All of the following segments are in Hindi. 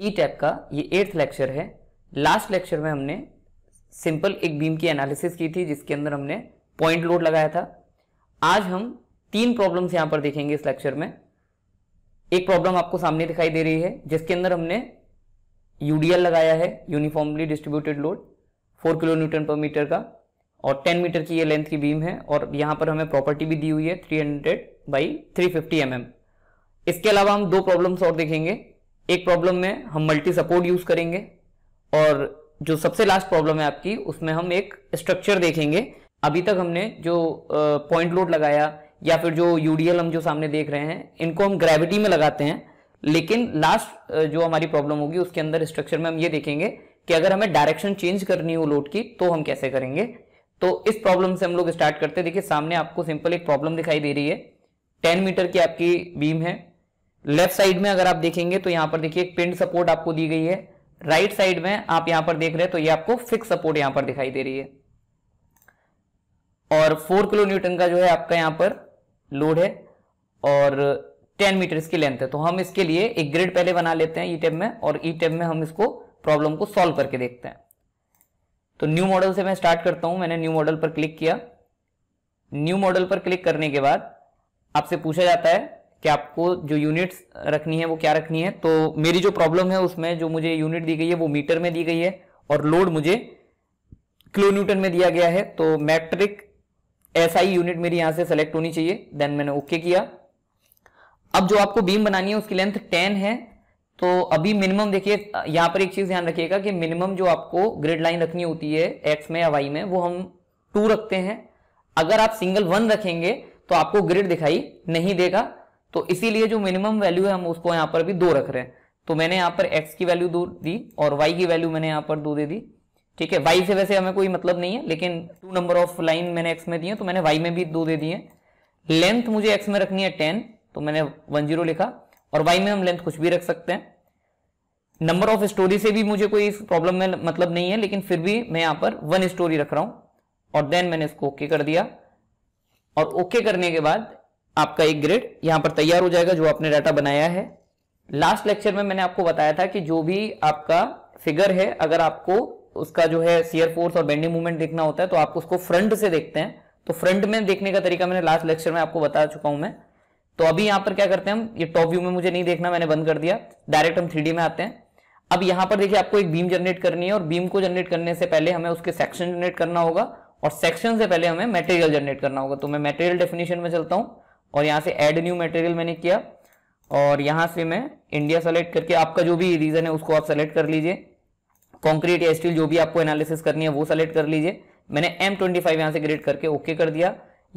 ई e टैप का ये एट्थ लेक्चर है लास्ट लेक्चर में हमने सिंपल एक बीम की एनालिसिस की थी जिसके अंदर हमने पॉइंट लोड लगाया था आज हम तीन प्रॉब्लम्स यहाँ पर देखेंगे इस लेक्चर में एक प्रॉब्लम आपको सामने दिखाई दे रही है जिसके अंदर हमने यूडीएल लगाया है uniformly distributed load four kilo newton per metre का और टेन मीटर की ये लेंथ की बीम है और यहाँ पर हमें प्रॉपर्टी भी दी हुई है three hundred by three fifty M M इसके अलावा हम दो प्रॉब्लम्स और देखेंगे एक प्रॉब्लम में हम मल्टी सपोर्ट यूज करेंगे और जो सबसे लास्ट प्रॉब्लम है आपकी उसमें हम एक स्ट्रक्चर देखेंगे अभी तक हमने जो पॉइंट लोड लगाया या फिर जो यूडीएल हम जो सामने देख रहे हैं इनको हम ग्रेविटी में लगाते हैं लेकिन लास्ट जो हमारी प्रॉब्लम होगी उसके अंदर स्ट्रक्चर में हम ये देखेंगे कि अगर हमें डायरेक्शन चेंज करनी हो लोड की तो हम कैसे करेंगे तो इस प्रॉब्लम से हम लोग स्टार्ट करते हैं देखिए सामने आपको सिंपल एक प्रॉब्लम दिखाई दे रही है टेन मीटर की आपकी बीम है लेफ्ट साइड में अगर आप देखेंगे तो यहां पर देखिए एक पिंड सपोर्ट आपको दी गई है राइट right साइड में आप यहां पर देख रहे हैं तो ये आपको फिक्स सपोर्ट यहां पर दिखाई दे रही है और फोर किलो न्यूटन का जो है आपका यहां पर लोड है और टेन मीटर की लेंथ है तो हम इसके लिए एक ग्रिड पहले बना लेते हैं ई टेब में और ई टेब में हम इसको प्रॉब्लम को सॉल्व करके देखते हैं तो न्यू मॉडल से मैं स्टार्ट करता हूं मैंने न्यू मॉडल पर क्लिक किया न्यू मॉडल पर क्लिक करने के बाद आपसे पूछा जाता है कि आपको जो यूनिट्स रखनी है वो क्या रखनी है तो मेरी जो प्रॉब्लम है उसमें जो मुझे यूनिट दी गई है वो मीटर में दी गई है और लोड मुझे किलो न्यूटन में दिया गया है तो मैट्रिक एसआई यूनिट मेरी यहां से सेलेक्ट होनी चाहिए देन मैंने ओके किया अब जो आपको बीम बनानी है उसकी लेंथ टेन है तो अभी मिनिमम देखिए यहां पर एक चीज ध्यान रखिएगा कि मिनिमम जो आपको ग्रिड लाइन रखनी होती है एक्स में या वाई में वो हम टू रखते हैं अगर आप सिंगल वन रखेंगे तो आपको ग्रिड दिखाई नहीं देगा तो इसीलिए जो मिनिमम वैल्यू है हम उसको यहां पर भी दो रख रहे हैं तो मैंने यहां पर एक्स की वैल्यू दो दी और वाई की वैल्यू मैंने यहां पर दो दे दी ठीक है वाई से वैसे हमें कोई मतलब नहीं है लेकिन टू नंबर ऑफ लाइन मैंने एक्स में दी है तो मैंने वाई में भी दो दे दिए लेंथ मुझे एक्स में रखनी है टेन तो मैंने वन जीरो लिखा और वाई में हम लेंथ कुछ भी रख सकते हैं नंबर ऑफ स्टोरी से भी मुझे कोई प्रॉब्लम में मतलब नहीं है लेकिन फिर भी मैं यहां पर वन स्टोरी रख रहा हूं और देन मैंने इसको ओके okay कर दिया और ओके okay करने के बाद आपका एक ग्रेड यहां पर तैयार हो जाएगा जो आपने डाटा बनाया है लास्ट लेक्चर में मैंने आपको बताया था कि जो भी आपका फिगर है अगर आपको उसका जो है सीयर फोर्स और बेंडिंग मूवमेंट देखना होता है तो आप उसको फ्रंट से देखते हैं तो फ्रंट में देखने का तरीका मैंने लास्ट लेक्चर में आपको बता चुका हूं मैं तो अभी यहां पर क्या करते हैं हम ये टॉप व्यू में मुझे नहीं देखना मैंने बंद कर दिया डायरेक्ट हम थ्री में आते हैं अब यहां पर देखिए आपको एक बीम जनरेट करनी है और बीम को जनरेट करने से पहले हमें उसके सेक्शन जनरेट करना होगा और सेक्शन से पहले हमें मटेरियल जनरेट करना होगा तो मैं मटेरियल डेफिनेशन में चलता हूं और यहाँ से एड न्यू मटेरियल मैंने किया और यहाँ से मैं इंडिया सेलेक्ट करके आपका जो भी रीजन है उसको आप सेलेक्ट कर लीजिए कॉन्क्रीट या स्टील जो भी आपको एनालिसिस करनी है वो सेलेक्ट कर लीजिए मैंने एम ट्वेंटी फाइव यहाँ से ग्रेड करके ओके okay कर दिया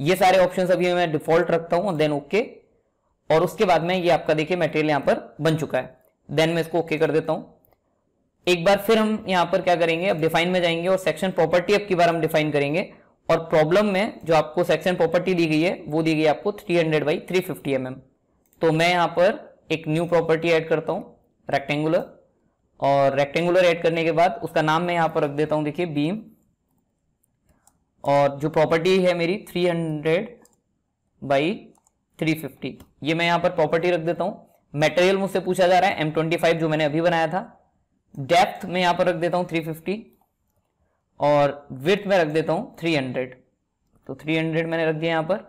ये सारे ऑप्शन अभी मैं डिफॉल्ट रखता हूँ देन ओके और उसके बाद में ये आपका देखिए मटेरियल यहाँ पर बन चुका है देन मैं इसको ओके okay कर देता हूँ एक बार फिर हम यहाँ पर क्या करेंगे अब डिफाइन में जाएंगे और सेक्शन प्रॉपर्टी अब की बार हम डिफाइन करेंगे और प्रॉब्लम में जो आपको सेक्शन प्रॉपर्टी दी गई है वो दी गई आपको 300 hundred by three fifty M तो मैं यहाँ पर एक न्यू प्रॉपर्टी ऐड करता हूँ रेक्टेंगुलर और रेक्टेंगुलर ऐड करने के बाद उसका नाम मैं यहाँ पर रख देता हूँ देखिए बीम और जो प्रॉपर्टी है मेरी 300 हंड्रेड बाई थ्री ये मैं यहाँ पर प्रॉपर्टी रख देता हूँ मटेरियल मुझसे पूछा जा रहा है एम जो मैंने अभी बनाया था डेप्थ में यहाँ पर रख देता हूँ थ्री और विथ में रख देता हूँ 300 तो 300 मैंने रख दिया यहाँ पर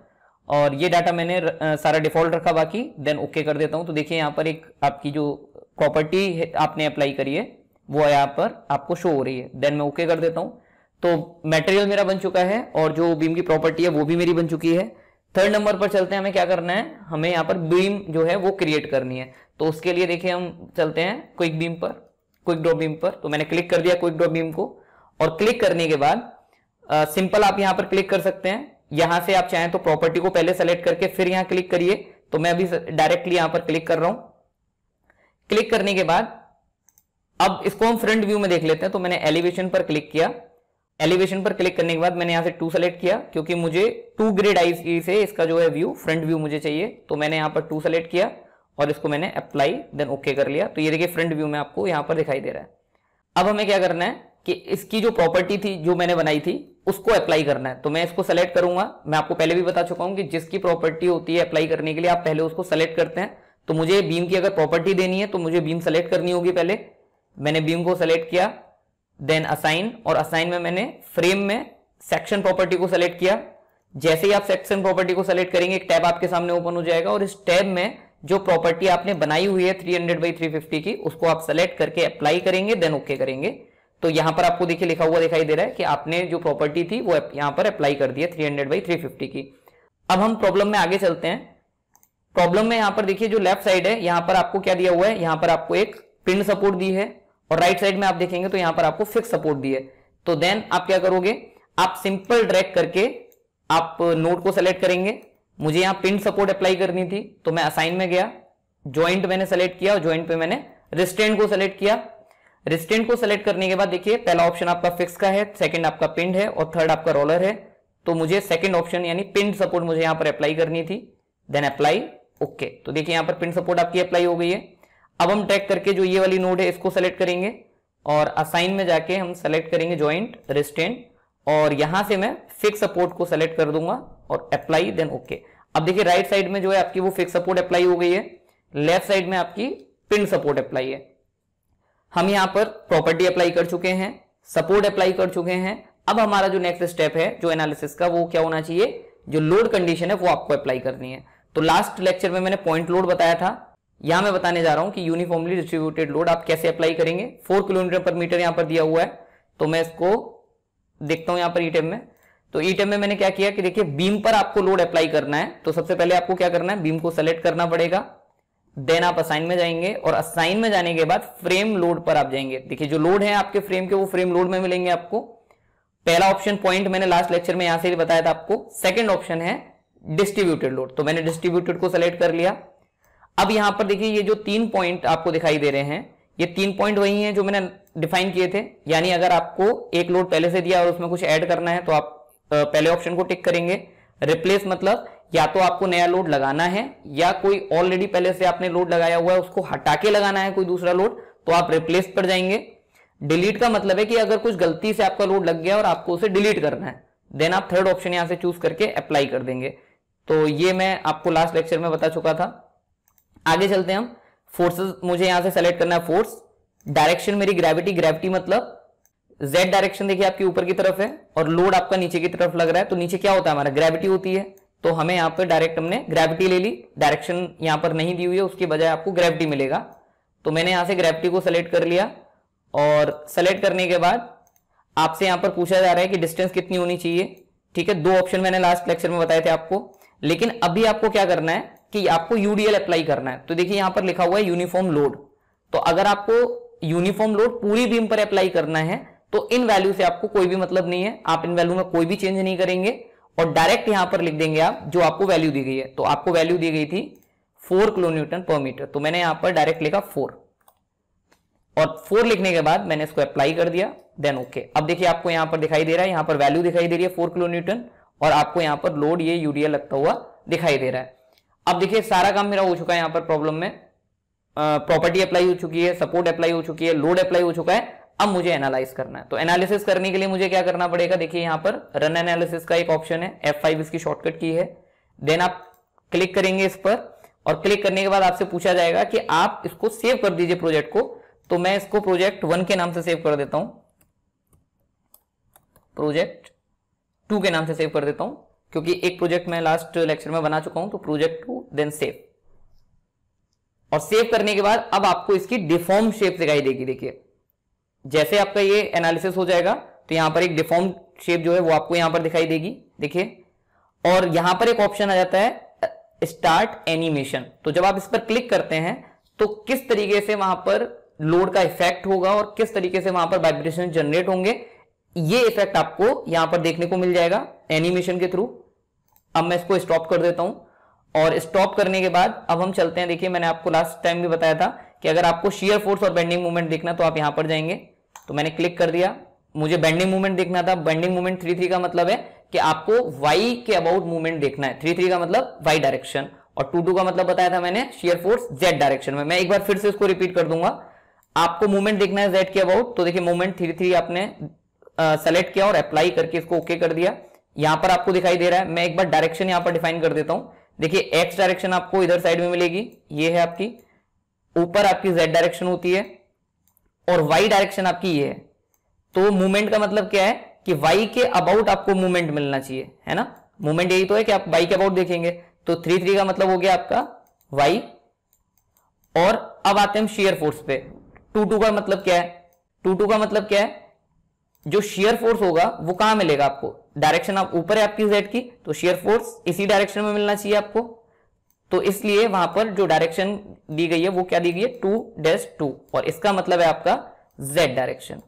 और ये डाटा मैंने सारा डिफॉल्ट रखा बाकी देन ओके okay कर देता हूँ तो देखिए यहाँ पर एक आपकी जो प्रॉपर्टी आपने अप्लाई करी है वो यहाँ पर आपको शो हो रही है देन मैं ओके okay कर देता हूँ तो मटेरियल मेरा बन चुका है और जो बीम की प्रॉपर्टी है वो भी मेरी बन चुकी है थर्ड नंबर पर चलते हैं हमें क्या करना है हमें यहाँ पर बीम जो है वो क्रिएट करनी है तो उसके लिए देखिए हम चलते हैं क्विक बीम पर क्विक ड्रॉ बीम पर तो मैंने क्लिक कर दिया क्विक ड्रॉ बीम को और क्लिक करने के बाद सिंपल आप यहां पर क्लिक कर सकते हैं यहां से आप चाहें तो प्रॉपर्टी को पहले सेलेक्ट करके फिर यहां क्लिक करिए तो मैं अभी डायरेक्टली यहां पर क्लिक कर रहा हूं क्लिक करने के बाद अब इसको हम फ्रंट व्यू में देख लेते हैं तो मैंने एलिवेशन पर क्लिक किया एलिवेशन पर क्लिक करने के बाद मैंने यहां से टू सेलेक्ट किया क्योंकि मुझे टू ग्रेड आई से इसका जो है व्यू फ्रंट व्यू मुझे चाहिए तो मैंने यहां पर टू सेलेक्ट किया और इसको मैंने अप्लाई देन ओके कर लिया तो ये देखिए फ्रंट व्यू में आपको यहां पर दिखाई दे रहा है अब हमें क्या करना है कि इसकी जो प्रॉपर्टी थी जो मैंने बनाई थी उसको अप्लाई करना है तो मैं इसको सेलेक्ट करूंगा मैं आपको पहले भी बता चुका हूं कि जिसकी प्रॉपर्टी होती है अप्लाई करने के लिए आप पहले उसको सेलेक्ट करते हैं तो मुझे बीम की अगर प्रॉपर्टी देनी है तो मुझे बीम सेलेक्ट करनी होगी पहले मैंने बीम को सेलेक्ट किया देन असाइन और असाइन में मैंने फ्रेम में सेक्शन प्रॉपर्टी को सेलेक्ट किया जैसे ही आप सेक्शन प्रॉपर्टी को सेलेक्ट करेंगे एक टैब आपके सामने ओपन हो जाएगा और इस टैब में जो प्रॉपर्टी आपने बनाई हुई है 300 हंड्रेड बाई थ्री की उसको आप सेलेक्ट करके अप्लाई करेंगे देन ओके okay करेंगे तो यहां पर आपको देखिए लिखा हुआ दिखाई दे रहा है कि आपने जो प्रॉपर्टी थी वो यहां पर अप्लाई कर दिया three hundred by three fifty की अब हम प्रॉब्लम में आगे चलते हैं प्रॉब्लम में यहां पर देखिए जो लेफ्ट साइड है यहां पर आपको क्या दिया हुआ है यहां पर आपको एक पिन सपोर्ट दी है और राइट right साइड में आप देखेंगे तो यहां पर आपको फिक्स सपोर्ट दी है तो देन आप क्या करोगे आप सिंपल ड्रैक करके आप नोट को सेलेक्ट करेंगे मुझे यहाँ पिन सपोर्ट अप्लाई करनी थी तो मैं असाइन में गया ज्वाइंट मैंने सेलेक्ट किया और ज्वाइंट पे मैंने रिस्टेंट को सेलेक्ट किया रिस्टेंट को सेलेक्ट करने के बाद देखिए पहला ऑप्शन आपका फिक्स का है सेकंड आपका पिंड है और थर्ड आपका रोलर है तो मुझे सेकंड ऑप्शन यानी पिंड सपोर्ट मुझे यहां पर अप्लाई करनी थी देन अप्लाई ओके तो देखिए यहां पर पिंड सपोर्ट आपकी अप्लाई हो गई है अब हम ट्रैक करके जो ये वाली नोड है इसको सेलेक्ट करेंगे और असाइन में जाके हम सेलेक्ट करेंगे ज्वाइंट रिस्टेंट और यहां से मैं फिक्स सपोर्ट को सेलेक्ट कर दूंगा और अप्लाई देन ओके अब देखिए राइट साइड में जो है आपकी वो फिक्स सपोर्ट अप्लाई हो गई है लेफ्ट साइड में आपकी पिंड सपोर्ट अप्लाई है हम यहां पर प्रॉपर्टी अप्लाई कर चुके हैं सपोर्ट अप्लाई कर चुके हैं अब हमारा जो नेक्स्ट स्टेप है जो एनालिसिस का वो क्या होना चाहिए जो लोड कंडीशन है वो आपको अप्लाई करनी है तो लास्ट लेक्चर में मैंने पॉइंट लोड बताया था यहां मैं बताने जा रहा हूं कि यूनिफॉर्मली डिस्ट्रीब्यूटेड लोड आप कैसे अप्लाई करेंगे फोर किलोमीटर पर मीटर यहां पर दिया हुआ है तो मैं इसको देखता हूं यहां पर ईटेम में तो ईटेम में मैंने क्या किया कि देखिए बीम पर आपको लोड अप्लाई करना है तो सबसे पहले आपको क्या करना है बीम को सेलेक्ट करना पड़ेगा देन आप असाइन में जाएंगे और असाइन में जाने के बाद फ्रेम लोड पर आप जाएंगे देखिए जो लोड है आपके फ्रेम के वो फ्रेम लोड में मिलेंगे आपको पहला ऑप्शन पॉइंट मैंने लास्ट लेक्चर में यहां से बताया था आपको सेकंड ऑप्शन है डिस्ट्रीब्यूटेड लोड तो मैंने डिस्ट्रीब्यूटेड को सिलेक्ट कर लिया अब यहां पर देखिए ये जो तीन पॉइंट आपको दिखाई दे रहे हैं ये तीन पॉइंट वही है जो मैंने डिफाइन किए थे यानी अगर आपको एक लोड पहले से दिया और उसमें कुछ ऐड करना है तो आप पहले ऑप्शन को टिक करेंगे रिप्लेस मतलब या तो आपको नया लोड लगाना है या कोई ऑलरेडी पहले से आपने लोड लगाया हुआ है उसको हटा के लगाना है कोई दूसरा लोड तो आप रिप्लेस पर जाएंगे डिलीट का मतलब है कि अगर कुछ गलती से आपका लोड लग गया और आपको उसे डिलीट करना है देन आप थर्ड ऑप्शन यहां से चूज करके अप्लाई कर देंगे तो ये मैं आपको लास्ट लेक्चर में बता चुका था आगे चलते हैं हम फोर्सेस मुझे यहां से सेलेक्ट करना है फोर्स डायरेक्शन मेरी ग्रेविटी ग्रेविटी मतलब जेड डायरेक्शन देखिए आपकी ऊपर की तरफ है और लोड आपका नीचे की तरफ लग रहा है तो नीचे क्या होता है हमारा ग्रेविटी होती है तो हमें यहाँ पर डायरेक्ट हमने ग्रेविटी ले ली डायरेक्शन यहां पर नहीं दी हुई है उसकी बजाय आपको ग्रेविटी मिलेगा तो मैंने यहां से ग्रेविटी को सेलेक्ट कर लिया और सेलेक्ट करने के बाद आपसे यहां पर पूछा जा रहा है कि डिस्टेंस कितनी होनी चाहिए ठीक है दो ऑप्शन मैंने लास्ट लेक्चर में बताए थे आपको लेकिन अभी आपको क्या करना है कि आपको यूडीएल अप्लाई करना है तो देखिए यहां पर लिखा हुआ है यूनिफॉर्म लोड तो अगर आपको यूनिफॉर्म लोड पूरी बीम पर अप्लाई करना है तो इन वैल्यू से आपको कोई भी मतलब नहीं है आप इन वैल्यू में कोई भी चेंज नहीं करेंगे और डायरेक्ट यहां पर लिख देंगे आप जो आपको वैल्यू दी गई है तो आपको वैल्यू दी गई थी four kilo newton per metre तो मैंने यहां पर डायरेक्ट लिखा फोर और फोर लिखने के बाद मैंने इसको अप्लाई कर दिया देन ओके अब देखिए आपको यहां पर दिखाई दे रहा है यहां पर वैल्यू दिखाई दे रही है फोर किलो न्यूटन और आपको यहां पर लोड ये यूरिया लगता हुआ दिखाई दे रहा है अब देखिए सारा काम मेरा हो चुका है यहां पर प्रॉब्लम में प्रॉपर्टी अप्लाई हो चुकी है सपोर्ट अप्लाई हो चुकी है लोड अप्लाई हो चुका है अब मुझे एनालाइज करना है तो एनालिसिस करने के लिए मुझे क्या करना पड़ेगा देखिए यहां पर रन एनालिसिस का एक ऑप्शन है एफ फाइव इसकी शॉर्टकट की है देन आप क्लिक करेंगे इस पर और क्लिक करने के बाद आपसे पूछा जाएगा कि आप इसको सेव कर दीजिए प्रोजेक्ट को तो मैं इसको प्रोजेक्ट वन के नाम से सेव कर देता हूं प्रोजेक्ट टू के नाम से सेव कर देता हूं क्योंकि एक प्रोजेक्ट मैं लास्ट लेक्चर में बना चुका हूं तो प्रोजेक्ट टू देन सेव और सेव करने के बाद अब आपको इसकी डिफॉर्म शेप दिखाई देगी देखिए जैसे आपका ये एनालिसिस हो जाएगा तो यहां पर एक डिफॉर्म शेप जो है वो आपको यहां पर दिखाई देगी देखिए और यहां पर एक ऑप्शन आ जाता है स्टार्ट एनिमेशन तो जब आप इस पर क्लिक करते हैं तो किस तरीके से वहां पर लोड का इफेक्ट होगा और किस तरीके से वहां पर वाइब्रेशन जनरेट होंगे ये इफेक्ट आपको यहां पर देखने को मिल जाएगा एनिमेशन के थ्रू अब मैं इसको स्टॉप कर देता हूं और स्टॉप करने के बाद अब हम चलते हैं देखिए मैंने आपको लास्ट टाइम भी बताया था कि अगर आपको शेयर फोर्स और बेंडिंग मूवमेंट देखना तो आप यहां पर जाएंगे तो मैंने क्लिक कर दिया मुझे बेंडिंग मूवमेंट देखना था बेंडिंग मूवमेंट थ्री थ्री का मतलब है कि आपको वाई के अबाउट मूवमेंट देखना है थ्री थ्री का मतलब वाई डायरेक्शन और टू टू का मतलब बताया था मैंने शेयर फोर्स जेड डायरेक्शन में मैं एक बार फिर से इसको रिपीट कर दूंगा आपको मूवमेंट देखना है जेड के अबाउट तो देखिए मूवमेंट थ्री थ्री आपने सेलेक्ट किया और अप्लाई करके इसको ओके okay कर दिया यहां पर आपको दिखाई दे रहा है मैं एक बार डायरेक्शन यहां पर डिफाइन कर देता हूं देखिए एक्स डायरेक्शन आपको इधर साइड में मिलेगी ये है आपकी ऊपर आपकी जेड डायरेक्शन होती है और वाई डायरेक्शन आपकी ये है तो मूवमेंट का मतलब क्या है कि वाई के अबाउट आपको मूवमेंट मिलना चाहिए है ना मूवमेंट यही तो है कि आप वाई के अबाउट देखेंगे तो थ्री थ्री का मतलब हो गया आपका वाई और अब आते हैं शेयर फोर्स पे टू टू का मतलब क्या है टू टू का मतलब क्या है जो शेयर फोर्स होगा वो कहां मिलेगा आपको डायरेक्शन आप ऊपर है आपकी जेड की तो शेयर फोर्स इसी डायरेक्शन में मिलना चाहिए आपको तो इसलिए वहां पर जो डायरेक्शन दी गई है वो क्या दी गई है टू डैश टू और इसका मतलब है आपका जेड डायरेक्शन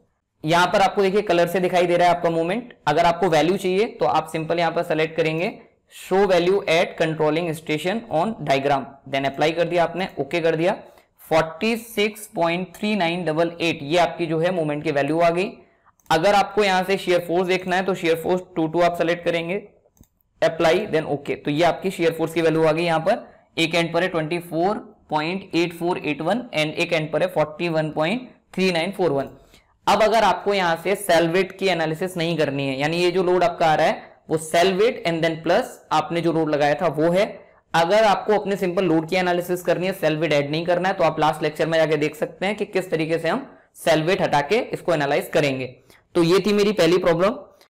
यहां पर आपको देखिए कलर से दिखाई दे रहा है आपका मूवमेंट अगर आपको वैल्यू चाहिए तो आप सिंपल यहां पर सेलेक्ट करेंगे show value at controlling station on diagram then apply कर दिया आपने ओके okay कर दिया 46.3988 ये आपकी जो है मूवमेंट की वैल्यू आ गई अगर आपको यहां से शेयर फोर्स देखना है तो शेयर फोर्स टू टू आप सेलेक्ट करेंगे अप्लाई देन ओके तो ये आपकी शेयर फोर्स की वैल्यू आ गई यहां पर एक एंड पर है वन एंड एक एंड पर है वन अब अगर आपको यहां से सेलवेट की एनालिसिस नहीं करनी है यानी ये जो लोड आपका आ रहा है वो सेलवेट एंड देन प्लस आपने जो लोड लगाया था वो है अगर आपको अपने सिंपल लोड की एनालिसिस करनी है सेलवेट एड ऐड नहीं करना है तो आप लास्ट लेक्चर में जाके देख सकते हैं कि किस तरीके से हम सेलवेट हटा के इसको एनालाइज करेंगे तो ये थी मेरी पहली प्रॉब्लम